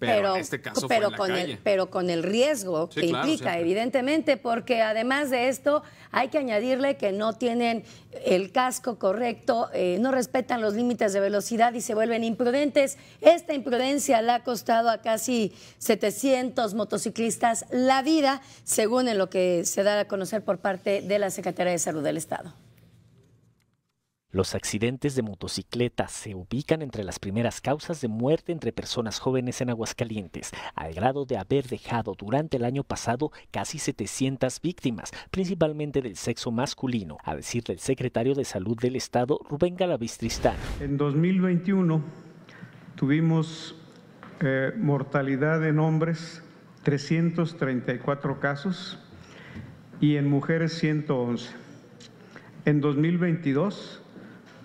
Pero, pero con el riesgo que implica evidentemente porque además de esto hay que añadirle que no tienen el casco correcto eh, no respetan los límites de velocidad y se vuelven imprudentes esta imprudencia le ha costado a casi 700 motociclistas la vida según lo que se da a conocer por parte de la Secretaría de Salud del Estado los accidentes de motocicleta se ubican entre las primeras causas de muerte entre personas jóvenes en Aguascalientes, al grado de haber dejado durante el año pasado casi 700 víctimas, principalmente del sexo masculino, a decir del secretario de Salud del Estado, Rubén Galavistristán. En 2021 tuvimos eh, mortalidad en hombres 334 casos y en mujeres 111. En 2022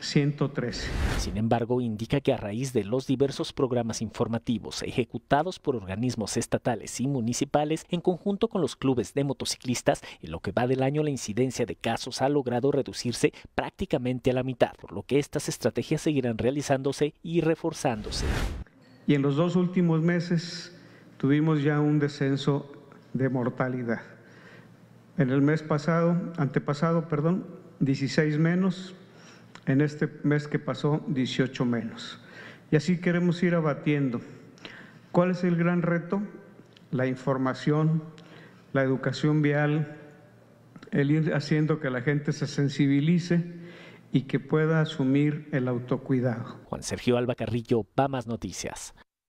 Sin embargo, indica que a raíz de los diversos programas informativos ejecutados por organismos estatales y municipales en conjunto con los clubes de motociclistas, en lo que va del año la incidencia de casos ha logrado reducirse prácticamente a la mitad, por lo que estas estrategias seguirán realizándose y reforzándose. Y en los dos últimos meses tuvimos ya un descenso de mortalidad. En el mes pasado, antepasado, perdón, 16 menos, en este mes que pasó 18 menos. Y así queremos ir abatiendo. ¿Cuál es el gran reto? La información, la educación vial, el ir haciendo que la gente se sensibilice y que pueda asumir el autocuidado. Juan Sergio Alba Carrillo, PAMAS Noticias.